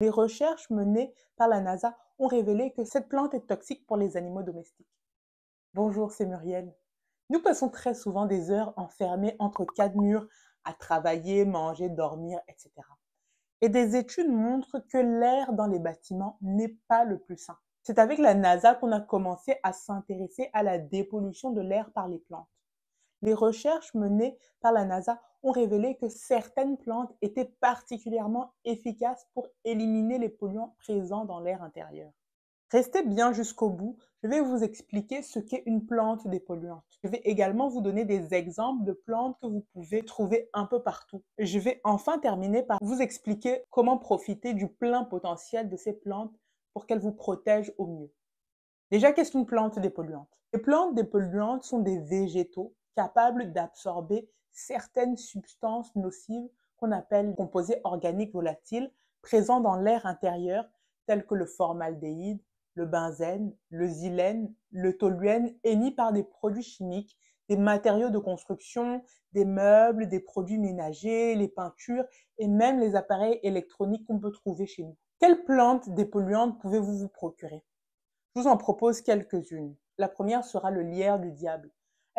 Les recherches menées par la NASA ont révélé que cette plante est toxique pour les animaux domestiques. Bonjour, c'est Muriel. Nous passons très souvent des heures enfermées entre quatre murs à travailler, manger, dormir, etc. Et des études montrent que l'air dans les bâtiments n'est pas le plus sain. C'est avec la NASA qu'on a commencé à s'intéresser à la dépollution de l'air par les plantes. Les recherches menées par la NASA ont révélé que certaines plantes étaient particulièrement efficaces pour éliminer les polluants présents dans l'air intérieur. Restez bien jusqu'au bout, je vais vous expliquer ce qu'est une plante dépolluante. Je vais également vous donner des exemples de plantes que vous pouvez trouver un peu partout. Je vais enfin terminer par vous expliquer comment profiter du plein potentiel de ces plantes pour qu'elles vous protègent au mieux. Déjà, qu'est-ce qu'une plante dépolluante Les plantes dépolluantes sont des végétaux capables d'absorber certaines substances nocives qu'on appelle composés organiques volatiles présents dans l'air intérieur, tels que le formaldéhyde, le benzène, le xylène, le toluène, émis par des produits chimiques, des matériaux de construction, des meubles, des produits ménagers, les peintures et même les appareils électroniques qu'on peut trouver chez nous. Quelles plantes dépolluantes pouvez-vous vous procurer Je vous en propose quelques-unes. La première sera le lierre du diable.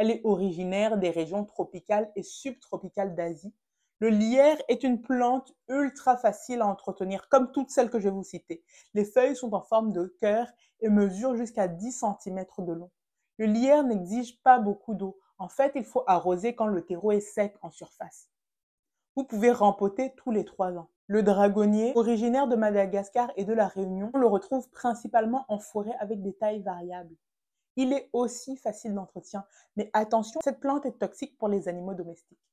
Elle est originaire des régions tropicales et subtropicales d'Asie. Le lierre est une plante ultra facile à entretenir, comme toutes celles que je vais vous citer. Les feuilles sont en forme de cœur et mesurent jusqu'à 10 cm de long. Le lierre n'exige pas beaucoup d'eau. En fait, il faut arroser quand le terreau est sec en surface. Vous pouvez rempoter tous les trois ans. Le dragonnier, originaire de Madagascar et de la Réunion, on le retrouve principalement en forêt avec des tailles variables. Il est aussi facile d'entretien, mais attention, cette plante est toxique pour les animaux domestiques.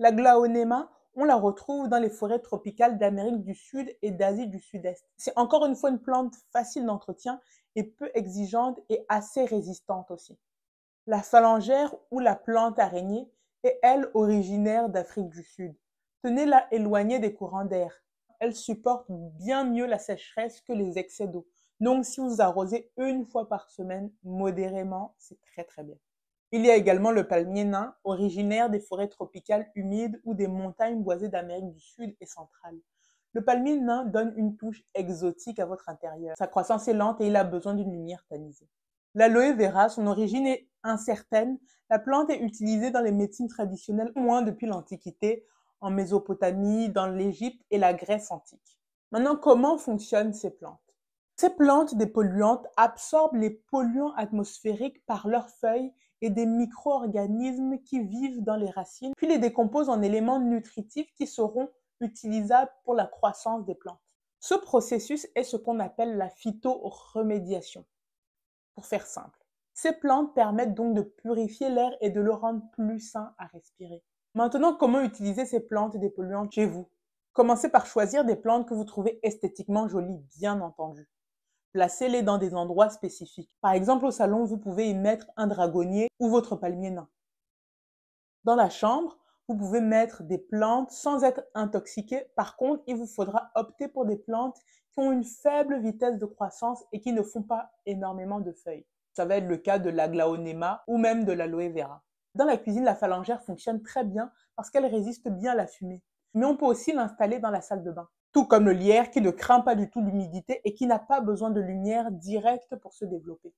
La glaonema, on la retrouve dans les forêts tropicales d'Amérique du Sud et d'Asie du Sud-Est. C'est encore une fois une plante facile d'entretien et peu exigeante et assez résistante aussi. La phalangère ou la plante araignée est elle originaire d'Afrique du Sud. Tenez-la éloignée des courants d'air. Elle supporte bien mieux la sécheresse que les excès d'eau. Donc, si vous arrosez une fois par semaine modérément, c'est très très bien. Il y a également le palmier nain, originaire des forêts tropicales humides ou des montagnes boisées d'Amérique du Sud et centrale. Le palmier nain donne une touche exotique à votre intérieur. Sa croissance est lente et il a besoin d'une lumière tamisée. L'aloe vera, son origine est incertaine. La plante est utilisée dans les médecines traditionnelles, au moins depuis l'Antiquité, en Mésopotamie, dans l'Égypte et la Grèce antique. Maintenant, comment fonctionnent ces plantes ces plantes dépolluantes absorbent les polluants atmosphériques par leurs feuilles et des micro-organismes qui vivent dans les racines, puis les décomposent en éléments nutritifs qui seront utilisables pour la croissance des plantes. Ce processus est ce qu'on appelle la phytoremédiation. Pour faire simple, ces plantes permettent donc de purifier l'air et de le rendre plus sain à respirer. Maintenant, comment utiliser ces plantes dépolluantes chez vous Commencez par choisir des plantes que vous trouvez esthétiquement jolies, bien entendu. Placez-les dans des endroits spécifiques. Par exemple, au salon, vous pouvez y mettre un dragonnier ou votre palmier nain. Dans la chambre, vous pouvez mettre des plantes sans être intoxiqué. Par contre, il vous faudra opter pour des plantes qui ont une faible vitesse de croissance et qui ne font pas énormément de feuilles. Ça va être le cas de la ou même de l'aloe vera. Dans la cuisine, la phalangère fonctionne très bien parce qu'elle résiste bien à la fumée. Mais on peut aussi l'installer dans la salle de bain tout comme le lierre qui ne craint pas du tout l'humidité et qui n'a pas besoin de lumière directe pour se développer.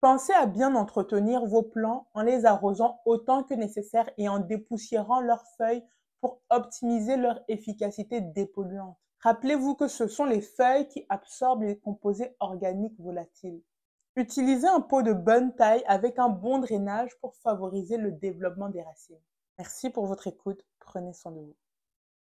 Pensez à bien entretenir vos plants en les arrosant autant que nécessaire et en dépoussiérant leurs feuilles pour optimiser leur efficacité dépolluante. Rappelez-vous que ce sont les feuilles qui absorbent les composés organiques volatiles. Utilisez un pot de bonne taille avec un bon drainage pour favoriser le développement des racines. Merci pour votre écoute. Prenez soin de vous.